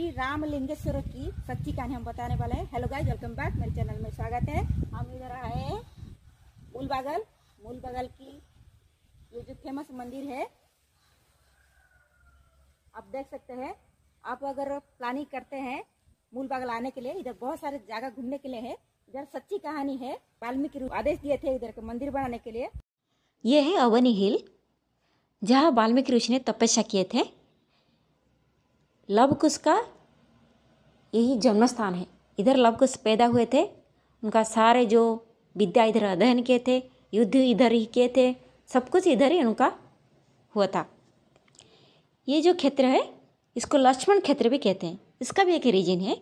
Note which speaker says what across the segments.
Speaker 1: श्री रामलिंगेश्वर की सच्ची कहानी हम बताने वाले हैं हेलो गाइस वेलकम बैक मेरे चैनल में स्वागत है हम इधर आए हैं मूल बागल मूल बागल की ये जो फेमस मंदिर है आप देख सकते हैं आप अगर प्लानिंग करते हैं मूल बागल आने के लिए इधर बहुत सारे जगह घूमने के लिए है इधर सच्ची कहानी है वाल्मीकि आदेश दिए थे इधर के मंदिर बनाने के लिए ये है अवनी हिल जहाँ वाल्मीकि ऋषि ने तपस्या किए थे लव कुश का यही जन्म स्थान है इधर लव कुश पैदा हुए थे उनका सारे जो विद्या इधर अध्ययन किए थे युद्ध इधर ही किए थे सब कुछ इधर ही उनका हुआ था ये जो क्षेत्र है इसको लक्ष्मण क्षेत्र भी कहते हैं इसका भी एक रीजन है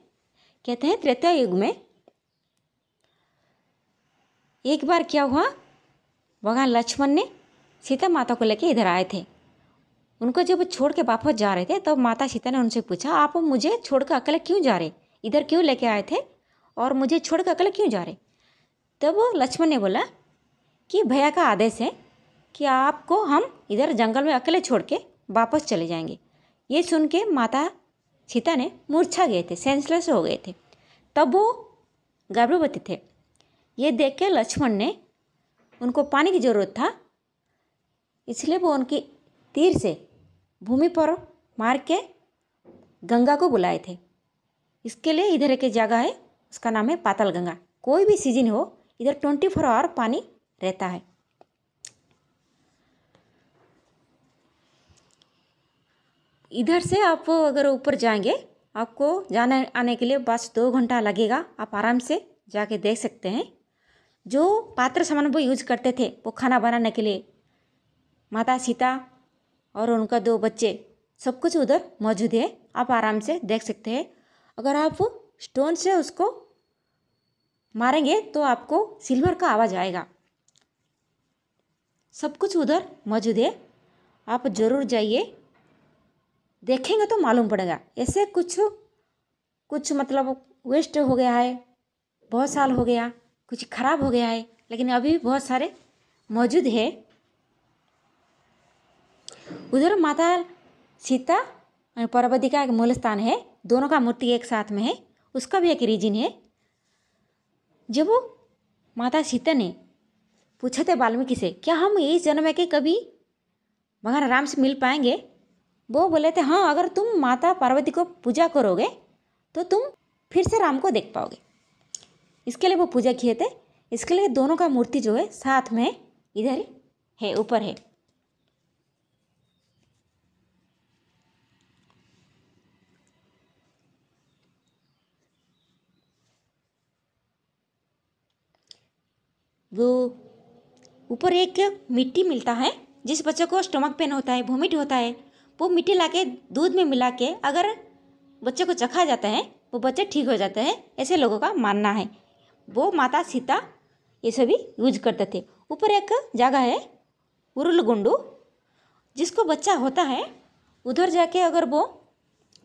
Speaker 1: कहते हैं त्रेता युग में एक बार क्या हुआ भगवान लक्ष्मण ने सीता माता को लेकर इधर आए थे उनको जब छोड़ के वापस जा रहे थे तब तो माता सीता ने उनसे पूछा आप मुझे छोड़ कर अकेले क्यों जा रहे इधर क्यों लेके आए थे और मुझे छोड़ कर अकेले क्यों जा रहे तब तो लक्ष्मण ने बोला कि भैया का आदेश है कि आपको हम इधर जंगल में अकेले छोड़ के वापस चले जाएंगे ये सुन के माता सीता ने मूर्छा गए थे सेंसलेस हो गए थे तब वो गर्भवती थे ये देख के लक्ष्मण ने उनको पानी की ज़रूरत था इसलिए वो उनकी तीर से भूमि पर मार के गंगा को बुलाए थे इसके लिए इधर एक जगह है उसका नाम है पातल गंगा कोई भी सीजन हो इधर ट्वेंटी फोर आवर पानी रहता है इधर से आप अगर ऊपर जाएंगे आपको जाने आने के लिए बस दो घंटा लगेगा आप आराम से जाके देख सकते हैं जो पात्र सामान वो यूज करते थे वो खाना बनाने के लिए माता सीता और उनका दो बच्चे सब कुछ उधर मौजूद है आप आराम से देख सकते हैं अगर आप स्टोन से उसको मारेंगे तो आपको सिल्वर का आवाज़ आएगा सब कुछ उधर मौजूद है आप ज़रूर जाइए देखेंगे तो मालूम पड़ेगा ऐसे कुछ कुछ मतलब वेस्ट हो गया है बहुत साल हो गया कुछ ख़राब हो गया है लेकिन अभी बहुत सारे मौजूद है उधर माता सीता पार्वती का एक मूल स्थान है दोनों का मूर्ति एक साथ में है उसका भी एक रीजन है जब वो माता सीता ने पूछे थे वाल्मीकि से क्या हम इस जन्म के कभी भगवान राम से मिल पाएंगे वो बोले थे हाँ अगर तुम माता पार्वती को पूजा करोगे तो तुम फिर से राम को देख पाओगे इसके लिए वो पूजा किए थे इसके लिए दोनों का मूर्ति जो है साथ में इधर है ऊपर है वो ऊपर एक मिट्टी मिलता है जिस बच्चों को स्टमक पेन होता है वोमिट होता है वो मिट्टी ला के दूध में मिला के अगर बच्चे को चखा जाता है वो बच्चे ठीक हो जाते हैं ऐसे लोगों का मानना है वो माता सीता ये सभी यूज करते थे ऊपर एक जगह है उरुलगुंडू जिसको बच्चा होता है उधर जाके अगर वो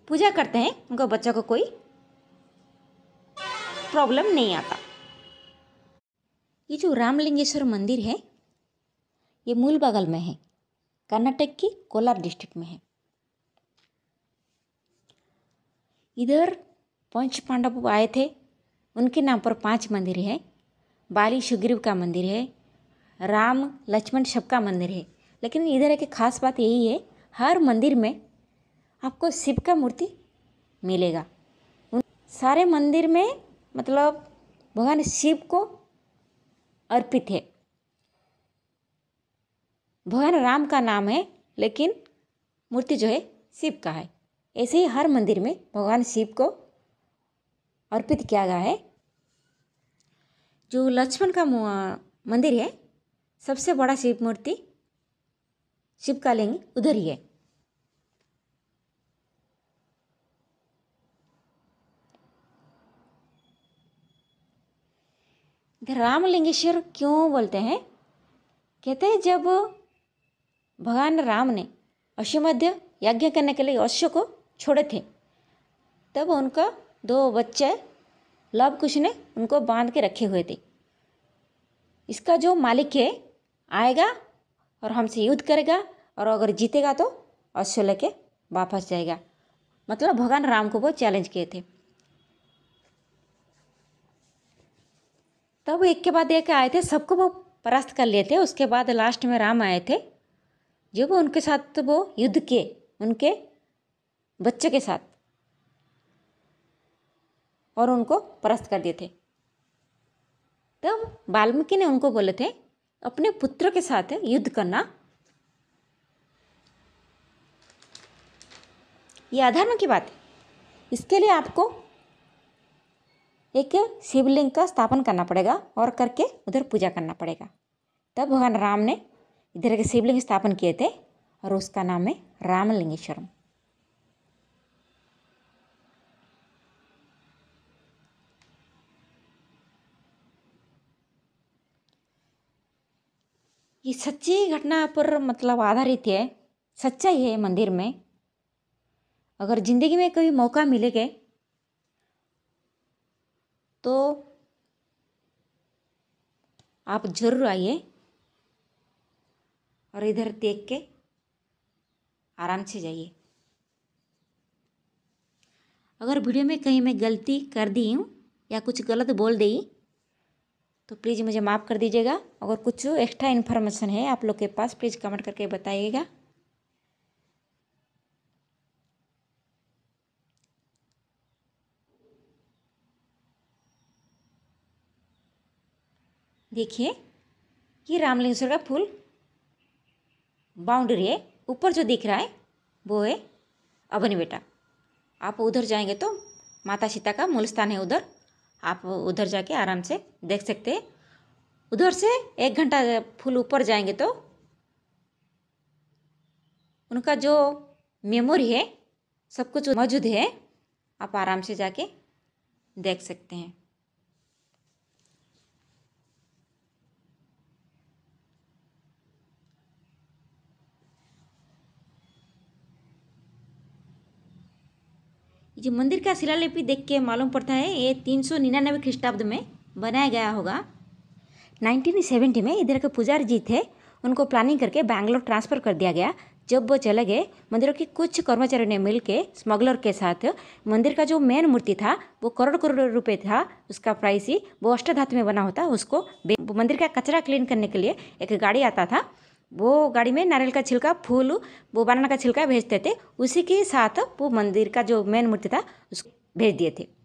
Speaker 1: पूजा करते हैं उनका बच्चा को कोई प्रॉब्लम नहीं आता ये जो रामलिंगेश्वर मंदिर है ये मूल बगल में है कर्नाटक की कोलार डिस्ट्रिक्ट में है इधर पंच पांडव आए थे उनके नाम पर पांच मंदिर है बाली सुग्रीव का मंदिर है राम लक्ष्मण सबका मंदिर है लेकिन इधर एक खास बात यही है हर मंदिर में आपको शिव का मूर्ति मिलेगा उन सारे मंदिर में मतलब भगवान शिव को अर्पित है भगवान राम का नाम है लेकिन मूर्ति जो है शिव का है ऐसे ही हर मंदिर में भगवान शिव को अर्पित किया गया है जो लक्ष्मण का मंदिर है सबसे बड़ा शिव मूर्ति शिव का लिंग उधर ही है रामलिंगेश्वर क्यों बोलते हैं कहते हैं जब भगवान राम ने अश्वमध्य यज्ञ करने के लिए अश्व को छोड़े थे तब उनका दो बच्चे लव कुश ने उनको बांध के रखे हुए थे इसका जो मालिक है आएगा और हमसे युद्ध करेगा और अगर जीतेगा तो अश्व लेके वापस जाएगा मतलब भगवान राम को वो चैलेंज किए थे तब एक के बाद एक आए थे सबको वो परास्त कर लिए थे उसके बाद लास्ट में राम आए थे जो वो उनके साथ तो वो युद्ध किए उनके बच्चे के साथ और उनको परास्त कर दिए थे तब वाल्मीकि ने उनको बोले थे अपने पुत्र के साथ युद्ध करना ये अधर्म की बात है इसके लिए आपको एक शिवलिंग का स्थापन करना पड़ेगा और करके उधर पूजा करना पड़ेगा तब भगवान राम ने इधर के शिवलिंग स्थापन किए थे और उसका नाम है रामलिंगेश्वरम ये सच्ची घटना पर मतलब आधारित है सच्चाई है मंदिर में अगर ज़िंदगी में कभी मौका मिलेगा तो आप ज़रूर आइए और इधर देख के आराम से जाइए अगर वीडियो में कहीं मैं गलती कर दी हूँ या कुछ गलत बोल दी तो प्लीज़ मुझे माफ़ कर दीजिएगा अगर कुछ एक्स्ट्रा इन्फॉर्मेशन है आप लोग के पास प्लीज़ कमेंट करके बताइएगा देखिए ये रामलिंगेश्वर का फूल बाउंड्री है ऊपर जो दिख रहा है वो है अवनी बेटा आप उधर जाएंगे तो माता सीता का मूल स्थान है उधर आप उधर जाके आराम से देख सकते हैं उधर से एक घंटा फूल ऊपर जाएंगे तो उनका जो मेमोरी है सब कुछ मौजूद है आप आराम से जाके देख सकते हैं ये मंदिर का शिलालिपि देख के मालूम पड़ता है ये तीन सौ निन्यानवे ख्रिस्टाब्द में बनाया गया होगा 1970 में इधर के पुजारी जी थे उनको प्लानिंग करके बैंगलोर ट्रांसफ़र कर दिया गया जब वो चले गए मंदिरों के कुछ कर्मचारियों ने के स्मगलर के साथ मंदिर का जो मेन मूर्ति था वो करोड़ करोड़ रुपए था उसका प्राइस ही वो अष्टधातु में बना होता उसको मंदिर का कचरा क्लीन करने के लिए एक गाड़ी आता था वो गाड़ी में नारियल का छिलका फूल वो बनाना का छिलका भेजते थे उसी के साथ वो मंदिर का जो मेन मूर्ति था उसको भेज दिए थे